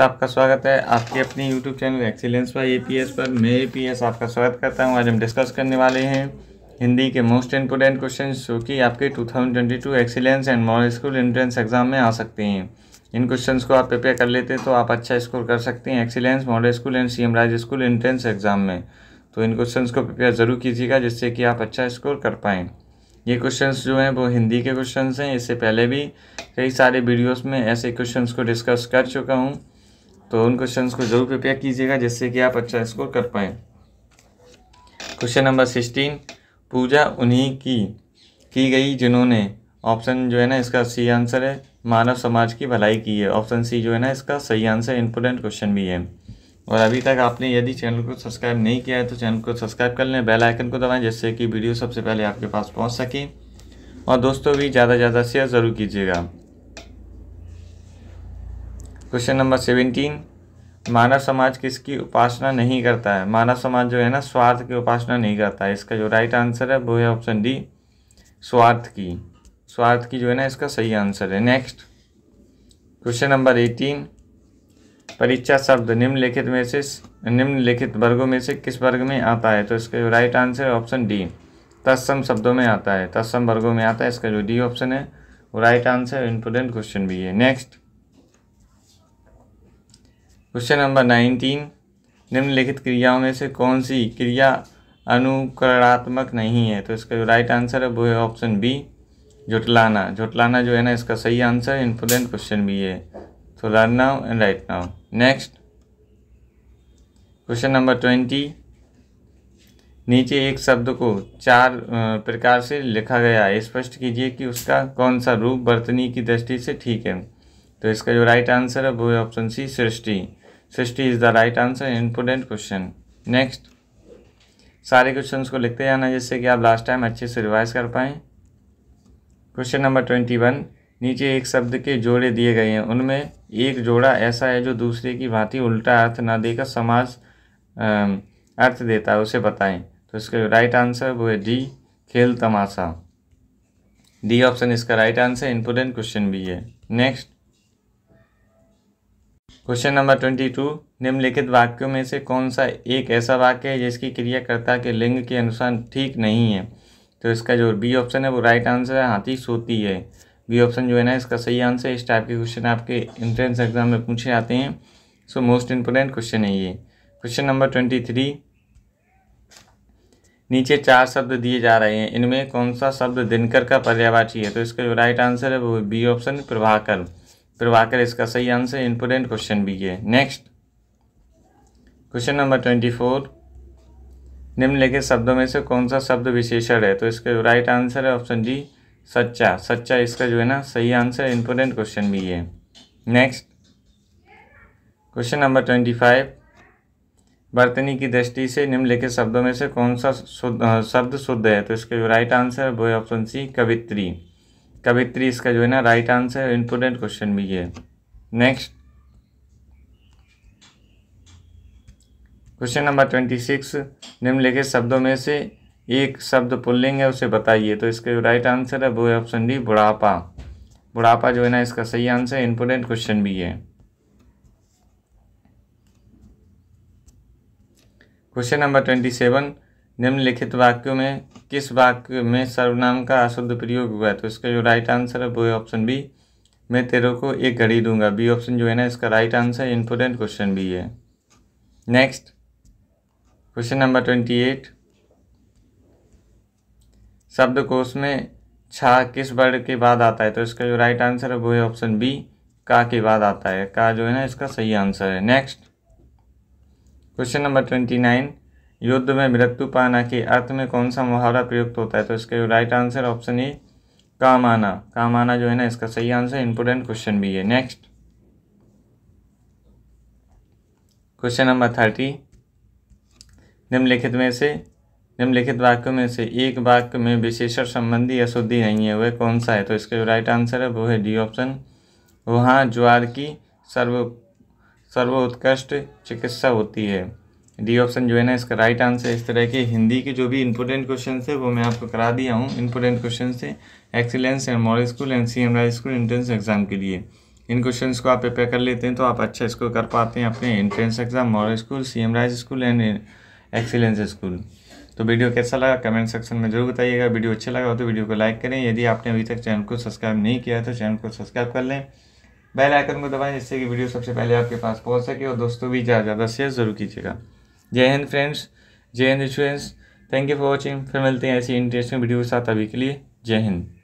आपका स्वागत है आपके अपने YouTube channel excellence by APS पर मैं एपीएस आपका स्वागत करता हूं आज हम डिस्कस करने वाले हैं हिंदी के मोस्ट इम्पोर्टेंट क्वेश्चन जो कि आपके 2022 excellence and model school entrance exam में आ सकते हैं इन क्वेश्चन को आप प्रिपेयर कर लेते हैं तो आप अच्छा स्कोर कर सकते हैं excellence model school and C राज स्कूल एंट्रेंस एग्जाम में तो इन क्वेश्चन को प्रिपेयर ज़रूर कीजिएगा जिससे कि आप अच्छा स्कोर कर पाएँ ये क्वेश्चंस जो हैं वो हिंदी के क्वेश्चंस हैं इससे पहले भी कई सारे वीडियोस में ऐसे क्वेश्चंस को डिस्कस कर चुका हूँ तो उन क्वेश्चन को जरूर प्रिपेयर कीजिएगा जिससे कि आप अच्छा स्कोर कर पाएँ क्वेश्चन नंबर सिक्सटीन पूजा उन्हीं की की गई जिन्होंने ऑप्शन जो है ना इसका सी आंसर है मानव समाज की भलाई की है ऑप्शन सी जो है ना इसका सही आंसर इम्पोर्टेंट क्वेश्चन भी है और अभी तक आपने यदि चैनल को सब्सक्राइब नहीं किया है तो चैनल को सब्सक्राइब कर लें बेल आइकन को दबाएं जिससे कि वीडियो सबसे पहले आपके पास पहुंच सके और दोस्तों भी ज़्यादा से ज़्यादा शेयर ज़रूर कीजिएगा क्वेश्चन नंबर सेवेंटीन मानव समाज किसकी उपासना नहीं करता है मानव समाज जो है ना स्वार्थ की उपासना नहीं करता है इसका जो राइट आंसर है वो है ऑप्शन डी स्वार्थ की स्वार्थ की जो है ना इसका सही आंसर है नेक्स्ट क्वेश्चन नंबर एटीन परीक्षा शब्द निम्नलिखित में से निम्नलिखित वर्गों में से किस वर्ग में आता है तो इसका जो राइट आंसर है ऑप्शन डी तत्सम शब्दों में आता है तत्सम वर्गों में आता है इसका जो डी ऑप्शन है वो राइट आंसर इंपोर्टेंट क्वेश्चन भी है नेक्स्ट क्वेश्चन नंबर नाइनटीन निम्नलिखित क्रियाओं में से कौन सी क्रिया अनुकरणात्मक नहीं है तो इसका जो राइट आंसर है वो है ऑप्शन बी जुटलाना जुटलाना जो है ना इसका सही आंसर इन्फ्लुएंट क्वेश्चन भी है तो learn now and write now next question number twenty नीचे एक शब्द को चार प्रकार से लिखा गया है स्पष्ट कीजिए कि उसका कौन सा रूप बर्तनी की दृष्टि से ठीक है तो इसका जो राइट आंसर है वो है ऑप्शन सी सृष्टि sixty is the right answer important question next सारे क्वेश्चंस को लिखते जाना जिससे कि आप लास्ट टाइम अच्छे से रिवाइज कर पाएँ क्वेश्चन नंबर ट्वेंटी वन नीचे एक शब्द के जोड़े दिए गए हैं उनमें एक जोड़ा ऐसा है जो दूसरे की भांति उल्टा अर्थ ना देकर समाज अर्थ देता है उसे बताएं तो इसका राइट आंसर वो है डी खेल तमाशा डी ऑप्शन इसका राइट आंसर इंपोर्टेंट क्वेश्चन भी है next question number twenty two निम्नलिखित वाक्यों में से कौन सा एक ऐसा वाक्य है जिसकी क्रियाकर्ता के लिंग के अनुसार ठीक नहीं है तो इसका जो बी ऑप्शन है वो राइट आंसर है हाथी सोती है बी ऑप्शन जो है ना इसका सही आंसर है इस टाइप के क्वेश्चन आपके इंट्रेंस एग्जाम में पूछे आते हैं सो मोस्ट इम्पोर्टेंट क्वेश्चन है ये क्वेश्चन नंबर ट्वेंटी थ्री नीचे चार शब्द दिए जा रहे हैं इनमें कौन सा शब्द दिनकर का पर्यावाची है तो इसका जो राइट आंसर है वो बी ऑप्शन प्रभाकर फिर वाकर इसका सही आंसर इंपोर्टेंट क्वेश्चन भी है next question number twenty four निम्नलिखित शब्दों में से कौन सा शब्द विशेषण है तो इसका राइट आंसर है ऑप्शन डी सच्चा सच्चा इसका जो है ना सही आंसर इंपोर्टेंट क्वेश्चन भी है next question number twenty five बर्तनी की दृष्टि से निम्नलिखित शब्दों में से कौन सा शुद्ध शब्द शुद्ध है तो इसका जो राइट आंसर है वो है ऑप्शन सी कवित्री कवित्री इसका जो है ना राइट आंसर है इंपोर्टेंट क्वेश्चन भी ये next question number twenty six निम्नलिखित शब्दों में से एक शब्द पुल्लिंग है उसे बताइए तो इसका जो राइट आंसर है वो है ऑप्शन डी बुढ़ापा बुढ़ापा जो है ना इसका सही आंसर है इंपोर्टेंट क्वेश्चन भी है क्वेश्चन नंबर ट्वेंटी सेवन निम्नलिखित वाक्यों में किस वाक्य में सर्वनाम का अशुद्ध प्रयोग हुआ है तो इसका जो राइट आंसर है वो है ऑप्शन बी मैं तेरे को एक घड़ी दूंगा बी ऑप्शन जो है ना इसका राइट आंसर इम्पोर्टेंट क्वेश्चन भी है next question number twenty eight शब्दकोश में छा किस वर्ड के बाद आता है तो इसका जो राइट आंसर है वो है ऑप्शन बी का के बाद आता है का जो है ना इसका सही आंसर है next question number twenty nine युद्ध में मृत्यु पाना के अर्थ में कौन सा मुहावरा प्रयुक्त होता है तो इसका राइट आंसर ऑप्शन ए काम आना काम आना जो है ना इसका सही आंसर इंपोर्टेंट क्वेश्चन भी है नेक्स्ट क्वेश्चन नंबर थर्टी निम्नलिखित में से निम्नलिखित वाक्यों में से एक वाक्य में विशेषण संबंधी अशुद्धि नहीं है वह कौन सा है तो इसका जो राइट आंसर है वो है डी ऑप्शन वहाँ ज्वार की सर्व सर्वोत्कृष्ट चिकित्सा होती है डी ऑप्शन जो है ना इसका राइट आंसर इस तरह के हिंदी के जो भी इंपोर्टेंट क्वेश्चन है वो मैं आपको करा दिया हूँ इंपोर्टेंट क्वेश्चन से excellence and model school and C M rise school entrance exam के लिए इन क्वेश्चंस को आप प्रिपेयर कर लेते हैं तो आप अच्छा इसको कर पाते हैं अपने entrance exam model school C M rise school and excellence school तो वीडियो कैसा लगा कमेंट सेक्शन में जरूर बताइएगा वीडियो अच्छा लगा हो तो वीडियो को लाइक करें यदि आपने अभी तक चैनल को सब्सक्राइब नहीं किया तो चैनल को सब्सक्राइब कर लें बेल आइकन को दबाएं जिससे कि वीडियो सबसे पहले आपके पास पहुंच सके और दोस्तों भी ज़्यादा ज़्यादा शेयर जरूर कीजिएगा जय हिंद फ्रेंड्स जय हिंद students thank you for watching फिर मिलते हैं ऐसी इंटरेस्टिंग वीडियो के साथ अभी के लिए जय हिंद